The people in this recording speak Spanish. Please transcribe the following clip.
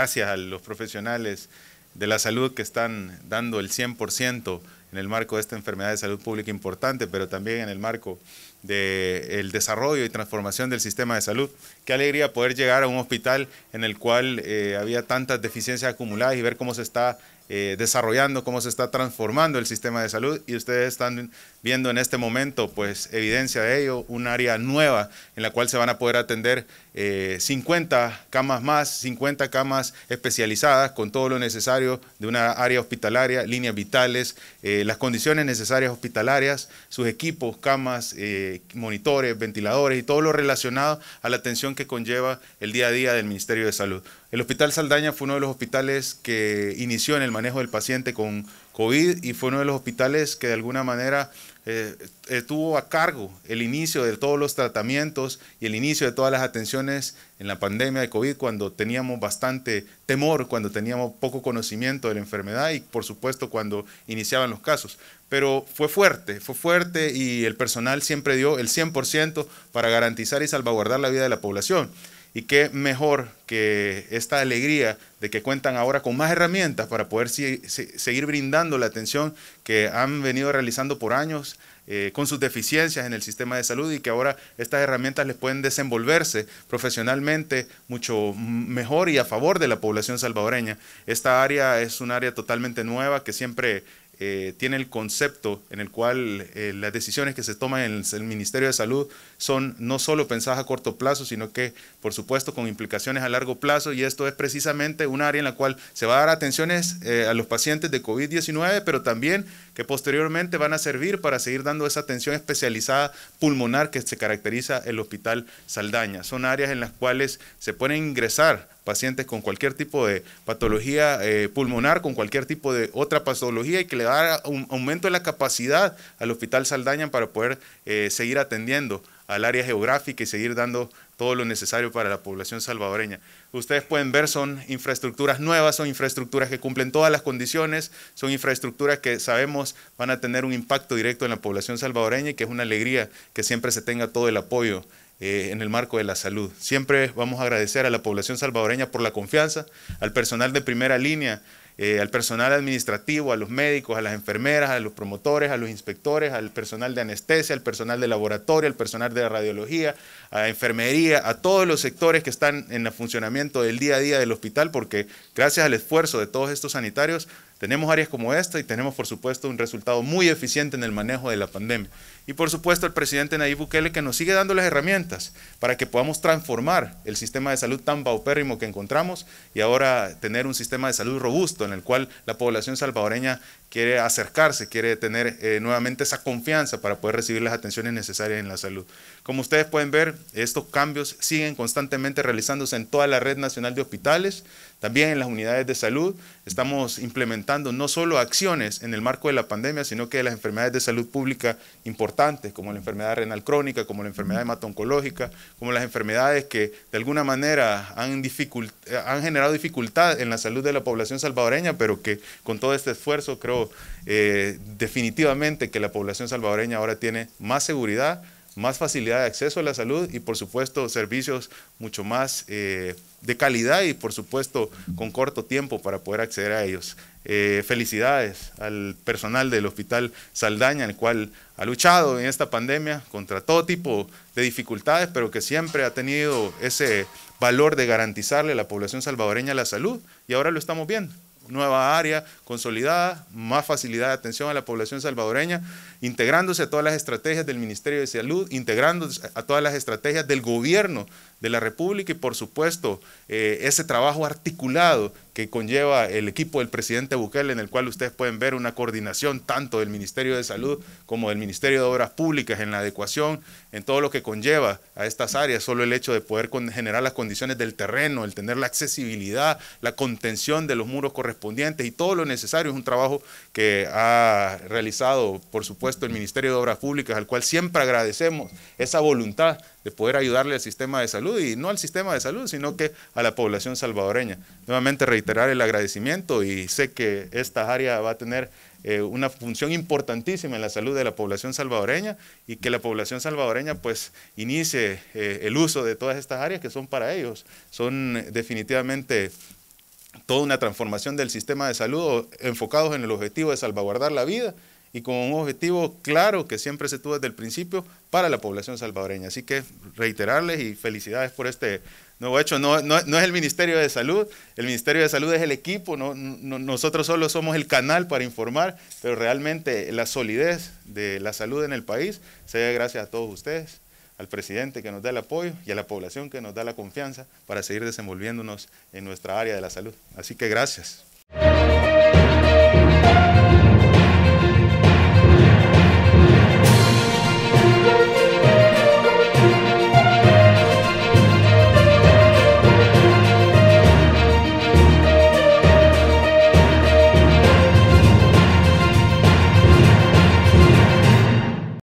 gracias a los profesionales de la salud que están dando el 100% en el marco de esta enfermedad de salud pública importante, pero también en el marco del desarrollo y transformación del sistema de salud. Qué alegría poder llegar a un hospital en el cual eh, había tantas deficiencias acumuladas y ver cómo se está eh, desarrollando, cómo se está transformando el sistema de salud y ustedes están viendo en este momento pues evidencia de ello, un área nueva en la cual se van a poder atender 50 eh, camas más, 50 camas especializadas con todo lo necesario de una área hospitalaria, líneas vitales, eh, las condiciones necesarias hospitalarias, sus equipos, camas, monitores, ventiladores y todo lo relacionado a la atención que conlleva el día a día del Ministerio de Salud. El Hospital Saldaña fue uno de los hospitales que inició en el manejo del paciente con COVID y fue uno de los hospitales que de alguna manera eh, eh, tuvo a cargo el inicio de todos los tratamientos y el inicio de todas las atenciones en la pandemia de COVID cuando teníamos bastante temor, cuando teníamos poco conocimiento de la enfermedad y por supuesto cuando iniciaban los casos. Pero fue fuerte, fue fuerte y el personal siempre dio el 100% para garantizar y salvaguardar la vida de la población. Y qué mejor que esta alegría de que cuentan ahora con más herramientas para poder seguir brindando la atención que han venido realizando por años eh, con sus deficiencias en el sistema de salud y que ahora estas herramientas les pueden desenvolverse profesionalmente mucho mejor y a favor de la población salvadoreña. Esta área es un área totalmente nueva que siempre eh, tiene el concepto en el cual eh, las decisiones que se toman en el, Ministerio de Salud son no solo pensadas a corto plazo, sino que, por supuesto, con implicaciones a largo plazo, y esto es precisamente un área en la cual se va a dar atenciones eh, a los pacientes de COVID-19, pero también que posteriormente van a servir para seguir dando esa atención especializada pulmonar que se caracteriza el Hospital Saldaña. Son áreas en las cuales se pueden ingresar pacientes con cualquier tipo de patología eh, pulmonar, con cualquier tipo de otra patología y que le da un aumento de la capacidad al Hospital Saldaña para poder eh, seguir atendiendo al área geográfica y seguir dando todo lo necesario para la población salvadoreña. Ustedes pueden ver, son infraestructuras nuevas, son infraestructuras que cumplen todas las condiciones, son infraestructuras que sabemos van a tener un impacto directo en la población salvadoreña y que es una alegría que siempre se tenga todo el apoyo eh, en el marco de la salud. Siempre vamos a agradecer a la población salvadoreña por la confianza, al personal de primera línea, eh, al personal administrativo, a los médicos, a las enfermeras, a los promotores, a los inspectores, al personal de anestesia, al personal de laboratorio, al personal de radiología, a enfermería, a todos los sectores que están en el funcionamiento del día a día del hospital, porque gracias al esfuerzo de todos estos sanitarios, tenemos áreas como esta y tenemos, por supuesto, un resultado muy eficiente en el manejo de la pandemia. Y, por supuesto, el presidente Nayib Bukele que nos sigue dando las herramientas para que podamos transformar el sistema de salud tan paupérrimo que encontramos y ahora tener un sistema de salud robusto en el cual la población salvadoreña quiere acercarse, quiere tener eh, nuevamente esa confianza para poder recibir las atenciones necesarias en la salud. Como ustedes pueden ver, estos cambios siguen constantemente realizándose en toda la red nacional de hospitales, también en las unidades de salud. Estamos implementando no solo acciones en el marco de la pandemia, sino que las enfermedades de salud pública importantes, como la enfermedad renal crónica, como la enfermedad hematoncológica, como las enfermedades que de alguna manera han, han generado dificultad en la salud de la población salvadoreña, pero que con todo este esfuerzo creo eh, definitivamente que la población salvadoreña ahora tiene más seguridad, más facilidad de acceso a la salud y por supuesto servicios mucho más eh, de calidad y por supuesto con corto tiempo para poder acceder a ellos. Eh, felicidades al personal del Hospital Saldaña, el cual ha luchado en esta pandemia contra todo tipo de dificultades, pero que siempre ha tenido ese valor de garantizarle a la población salvadoreña la salud y ahora lo estamos viendo nueva área consolidada, más facilidad de atención a la población salvadoreña, integrándose a todas las estrategias del Ministerio de Salud, integrándose a todas las estrategias del gobierno de la República y por supuesto eh, ese trabajo articulado que conlleva el equipo del presidente Bukele, en el cual ustedes pueden ver una coordinación tanto del Ministerio de Salud como del Ministerio de Obras Públicas en la adecuación, en todo lo que conlleva a estas áreas, solo el hecho de poder generar las condiciones del terreno, el tener la accesibilidad, la contención de los muros correspondientes y todo lo necesario. Es un trabajo que ha realizado, por supuesto, el Ministerio de Obras Públicas, al cual siempre agradecemos esa voluntad de poder ayudarle al sistema de salud y no al sistema de salud, sino que a la población salvadoreña. Nuevamente reiterar el agradecimiento y sé que esta área va a tener eh, una función importantísima en la salud de la población salvadoreña y que la población salvadoreña pues inicie eh, el uso de todas estas áreas que son para ellos. Son eh, definitivamente toda una transformación del sistema de salud enfocados en el objetivo de salvaguardar la vida y con un objetivo claro que siempre se tuvo desde el principio para la población salvadoreña. Así que reiterarles y felicidades por este nuevo hecho. No, no, no es el Ministerio de Salud, el Ministerio de Salud es el equipo, no, nosotros solo somos el canal para informar, pero realmente la solidez de la salud en el país se debe gracias a todos ustedes al presidente que nos da el apoyo y a la población que nos da la confianza para seguir desenvolviéndonos en nuestra área de la salud. Así que gracias.